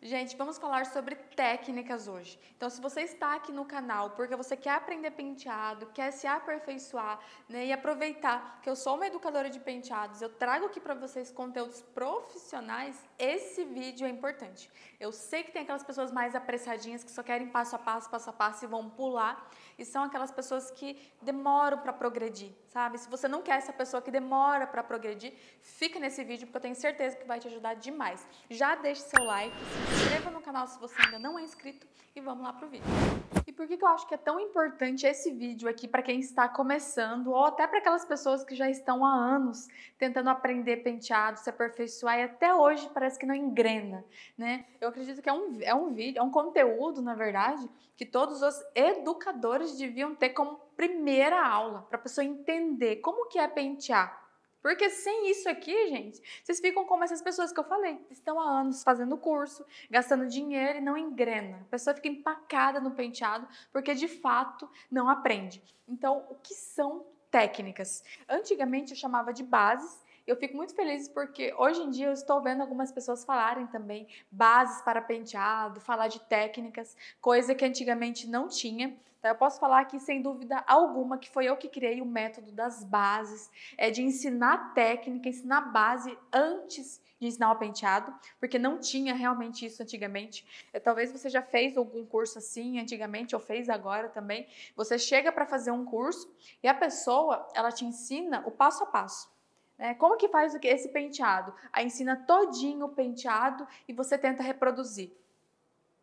Gente, vamos falar sobre técnicas hoje. Então, se você está aqui no canal porque você quer aprender penteado, quer se aperfeiçoar né, e aproveitar que eu sou uma educadora de penteados, eu trago aqui para vocês conteúdos profissionais, esse vídeo é importante. Eu sei que tem aquelas pessoas mais apressadinhas que só querem passo a passo, passo a passo e vão pular, e são aquelas pessoas que demoram para progredir, sabe? Se você não quer essa pessoa que demora para progredir, fica nesse vídeo porque eu tenho certeza que vai te ajudar demais. Já deixe seu like se inscreva no canal se você ainda não é inscrito e vamos lá pro vídeo. E por que, que eu acho que é tão importante esse vídeo aqui para quem está começando ou até para aquelas pessoas que já estão há anos tentando aprender penteado, se aperfeiçoar e até hoje parece que não engrena, né? Eu acredito que é um, é um vídeo, é um conteúdo, na verdade, que todos os educadores deviam ter como primeira aula para a pessoa entender como que é pentear porque sem isso aqui, gente, vocês ficam como essas pessoas que eu falei. Estão há anos fazendo curso, gastando dinheiro e não engrena. A pessoa fica empacada no penteado porque de fato não aprende. Então, o que são técnicas? Antigamente eu chamava de bases eu fico muito feliz porque hoje em dia eu estou vendo algumas pessoas falarem também bases para penteado, falar de técnicas, coisa que antigamente não tinha. Então, eu posso falar aqui sem dúvida alguma que foi eu que criei o método das bases, é de ensinar técnica, ensinar base antes de ensinar o penteado, porque não tinha realmente isso antigamente. Talvez você já fez algum curso assim antigamente ou fez agora também. Você chega para fazer um curso e a pessoa ela te ensina o passo a passo. Né? Como que faz esse penteado? Aí ensina todinho o penteado e você tenta reproduzir.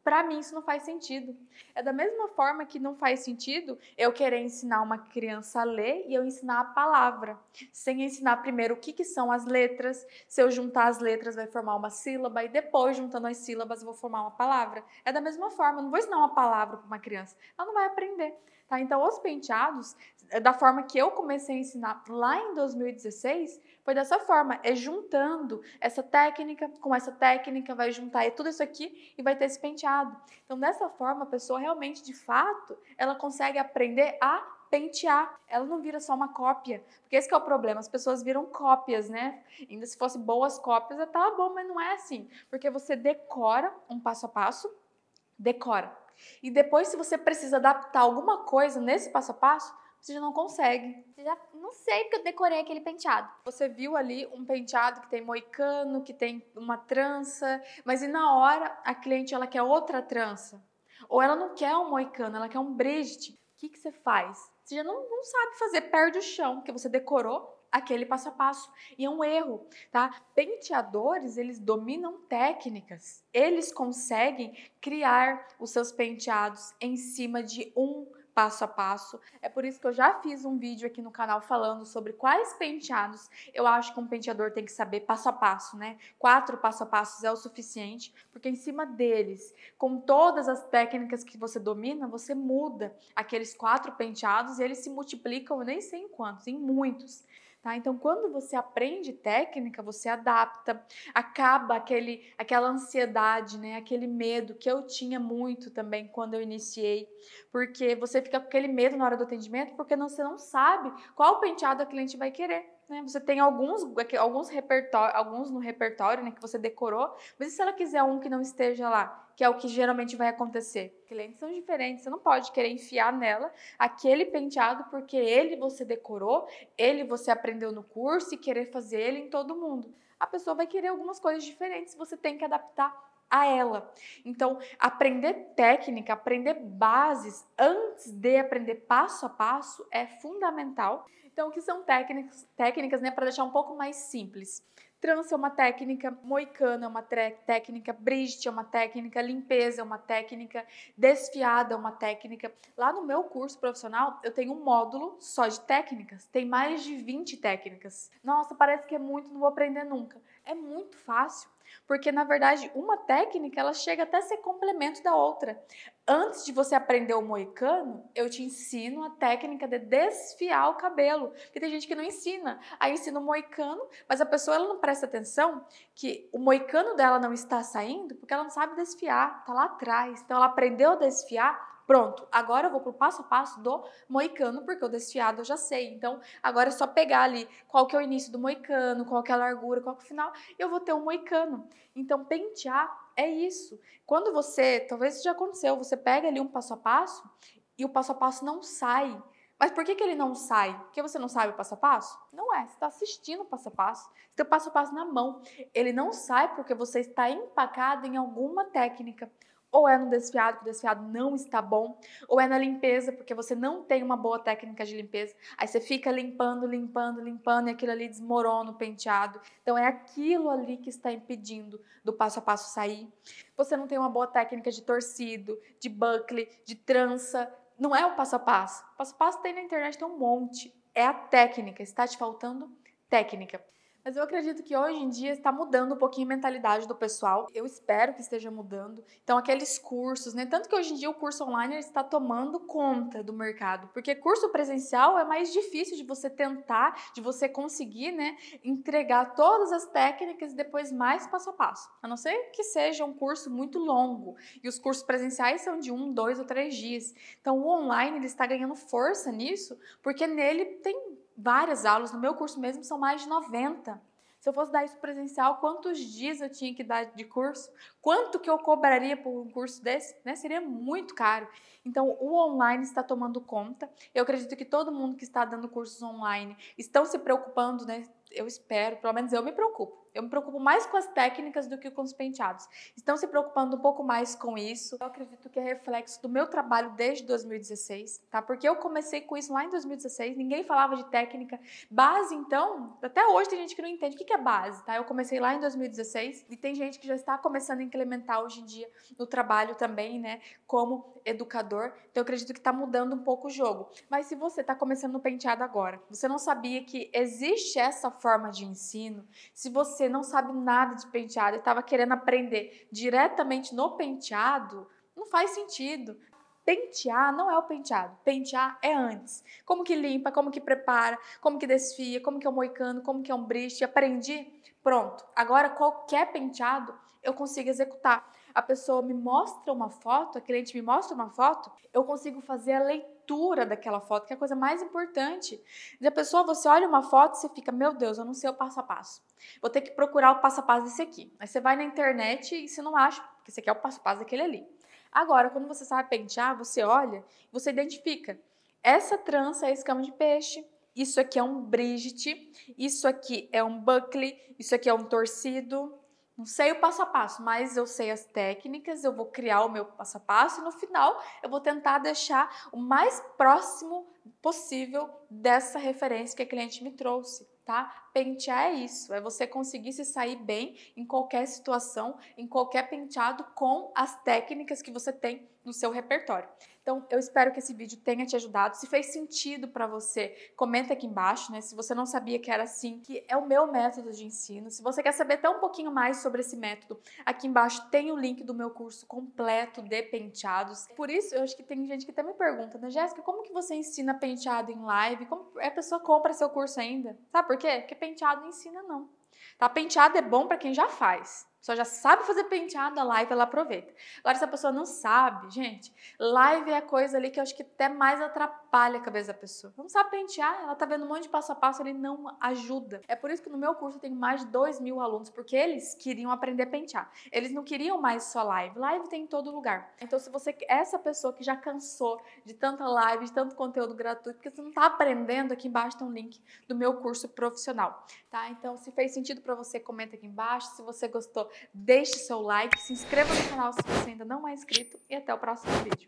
Para mim isso não faz sentido. É da mesma forma que não faz sentido eu querer ensinar uma criança a ler e eu ensinar a palavra, sem ensinar primeiro o que, que são as letras. Se eu juntar as letras vai formar uma sílaba e depois juntando as sílabas eu vou formar uma palavra. É da mesma forma, eu não vou ensinar uma palavra para uma criança, ela não vai aprender. Tá? Então os penteados, é da forma que eu comecei a ensinar lá em 2016, foi dessa forma, é juntando essa técnica com essa técnica, vai juntar é tudo isso aqui e vai ter esse penteado penteado. Então, dessa forma, a pessoa realmente, de fato, ela consegue aprender a pentear. Ela não vira só uma cópia, porque esse é o problema. As pessoas viram cópias, né? Ainda se fossem boas cópias, é tá bom, mas não é assim, porque você decora um passo a passo, decora. E depois, se você precisa adaptar alguma coisa nesse passo a passo, você já não consegue. Você já não sei porque eu decorei aquele penteado. Você viu ali um penteado que tem moicano, que tem uma trança, mas e na hora a cliente ela quer outra trança? Ou ela não quer um moicano, ela quer um bridge. O que, que você faz? Você já não, não sabe fazer, perde o chão, porque você decorou aquele passo a passo. E é um erro, tá? Penteadores, eles dominam técnicas. Eles conseguem criar os seus penteados em cima de um passo a passo. É por isso que eu já fiz um vídeo aqui no canal falando sobre quais penteados eu acho que um penteador tem que saber passo a passo, né? Quatro passo a passos é o suficiente, porque em cima deles, com todas as técnicas que você domina, você muda aqueles quatro penteados e eles se multiplicam, nem sei em quantos, em muitos. Tá? Então, quando você aprende técnica, você adapta, acaba aquele, aquela ansiedade, né? aquele medo que eu tinha muito também quando eu iniciei, porque você fica com aquele medo na hora do atendimento, porque não, você não sabe qual penteado a cliente vai querer. Né? Você tem alguns, é alguns, repertório, alguns no repertório né, que você decorou, mas e se ela quiser um que não esteja lá, que é o que geralmente vai acontecer? Clientes são diferentes, você não pode querer enfiar nela aquele penteado porque ele você decorou, ele você aprendeu no curso e querer fazer ele em todo mundo. A pessoa vai querer algumas coisas diferentes, você tem que adaptar a ela. Então, aprender técnica, aprender bases antes de aprender passo a passo é fundamental. Então, o que são técnicas, técnicas né, para deixar um pouco mais simples? Trança é uma técnica, Moicana é uma técnica, bridge é uma técnica, limpeza é uma técnica, desfiada é uma técnica. Lá no meu curso profissional, eu tenho um módulo só de técnicas, tem mais de 20 técnicas. Nossa, parece que é muito, não vou aprender nunca. É muito fácil. Porque na verdade, uma técnica ela chega até a ser complemento da outra. Antes de você aprender o moicano, eu te ensino a técnica de desfiar o cabelo, porque tem gente que não ensina. Aí ensina o moicano, mas a pessoa ela não presta atenção que o moicano dela não está saindo porque ela não sabe desfiar, tá lá atrás. Então ela aprendeu a desfiar pronto, agora eu vou pro passo a passo do moicano, porque o desfiado eu já sei. Então, agora é só pegar ali qual que é o início do moicano, qual que é a largura, qual que é o final, eu vou ter um moicano. Então, pentear é isso. Quando você, talvez isso já aconteceu, você pega ali um passo a passo e o passo a passo não sai. Mas por que, que ele não sai? Porque você não sabe o passo a passo? Não é, você está assistindo o passo a passo, você tem o passo a passo na mão. Ele não sai porque você está empacado em alguma técnica ou é no desfiado, que o desfiado não está bom, ou é na limpeza, porque você não tem uma boa técnica de limpeza, aí você fica limpando, limpando, limpando, e aquilo ali desmorona o penteado. Então é aquilo ali que está impedindo do passo a passo sair. Você não tem uma boa técnica de torcido, de buckle, de trança. Não é o passo a passo. O passo a passo tem na internet, tem um monte. É a técnica, está te faltando técnica. Mas eu acredito que hoje em dia está mudando um pouquinho a mentalidade do pessoal. Eu espero que esteja mudando. Então, aqueles cursos, né? Tanto que hoje em dia o curso online está tomando conta do mercado, porque curso presencial é mais difícil de você tentar, de você conseguir, né? Entregar todas as técnicas e depois mais passo a passo. A não ser que seja um curso muito longo. E os cursos presenciais são de um, dois ou três dias. Então, o online ele está ganhando força nisso, porque nele tem várias aulas, no meu curso mesmo são mais de 90. Se eu fosse dar isso presencial, quantos dias eu tinha que dar de curso? Quanto que eu cobraria por um curso desse? Né? Seria muito caro. Então, o online está tomando conta. Eu acredito que todo mundo que está dando cursos online estão se preocupando, né? Eu espero, pelo menos eu me preocupo eu me preocupo mais com as técnicas do que com os penteados. Estão se preocupando um pouco mais com isso. Eu acredito que é reflexo do meu trabalho desde 2016, tá? Porque eu comecei com isso lá em 2016, ninguém falava de técnica. Base, então, até hoje tem gente que não entende o que é base, tá? Eu comecei lá em 2016 e tem gente que já está começando a implementar hoje em dia no trabalho também, né? Como educador. Então, eu acredito que está mudando um pouco o jogo. Mas se você está começando no penteado agora, você não sabia que existe essa forma de ensino, se você você não sabe nada de penteado e estava querendo aprender diretamente no penteado, não faz sentido. Pentear não é o penteado, pentear é antes. Como que limpa, como que prepara, como que desfia, como que é o um moicano, como que é um briche, aprendi, pronto. Agora qualquer penteado eu consigo executar. A pessoa me mostra uma foto, a cliente me mostra uma foto, eu consigo fazer a leitura leitura daquela foto, que é a coisa mais importante. E a pessoa, você olha uma foto e você fica, meu Deus, eu não sei o passo a passo. Vou ter que procurar o passo a passo desse aqui. Aí você vai na internet e você não acha, porque você quer é o passo a passo daquele ali. Agora, quando você sabe pentear, você olha, você identifica. Essa trança é escama de peixe, isso aqui é um Bridget, isso aqui é um buckle, isso aqui é um torcido, não sei o passo a passo, mas eu sei as técnicas, eu vou criar o meu passo a passo e no final eu vou tentar deixar o mais próximo possível dessa referência que a cliente me trouxe, tá? Pentear é isso, é você conseguir se sair bem em qualquer situação, em qualquer penteado com as técnicas que você tem no seu repertório. Então, eu espero que esse vídeo tenha te ajudado. Se fez sentido para você, comenta aqui embaixo, né? Se você não sabia que era assim, que é o meu método de ensino. Se você quer saber até um pouquinho mais sobre esse método, aqui embaixo tem o link do meu curso completo de penteados. Por isso, eu acho que tem gente que até me pergunta, né, Jéssica, como que você ensina penteado em live? Como é, a pessoa compra seu curso ainda? Sabe por quê? Porque penteado não ensina não. Tá penteado é bom para quem já faz pessoa já sabe fazer penteado, a live ela aproveita. Agora, se a pessoa não sabe, gente, live é a coisa ali que eu acho que até mais atrapalha a cabeça da pessoa. Não sabe pentear, ela tá vendo um monte de passo a passo, ele não ajuda. É por isso que no meu curso eu tenho mais de 2 mil alunos, porque eles queriam aprender a pentear. Eles não queriam mais só live. Live tem em todo lugar. Então, se você é essa pessoa que já cansou de tanta live, de tanto conteúdo gratuito, porque você não tá aprendendo, aqui embaixo tem um link do meu curso profissional, tá? Então, se fez sentido para você, comenta aqui embaixo. Se você gostou, deixe seu like, se inscreva no canal se você ainda não é inscrito e até o próximo vídeo.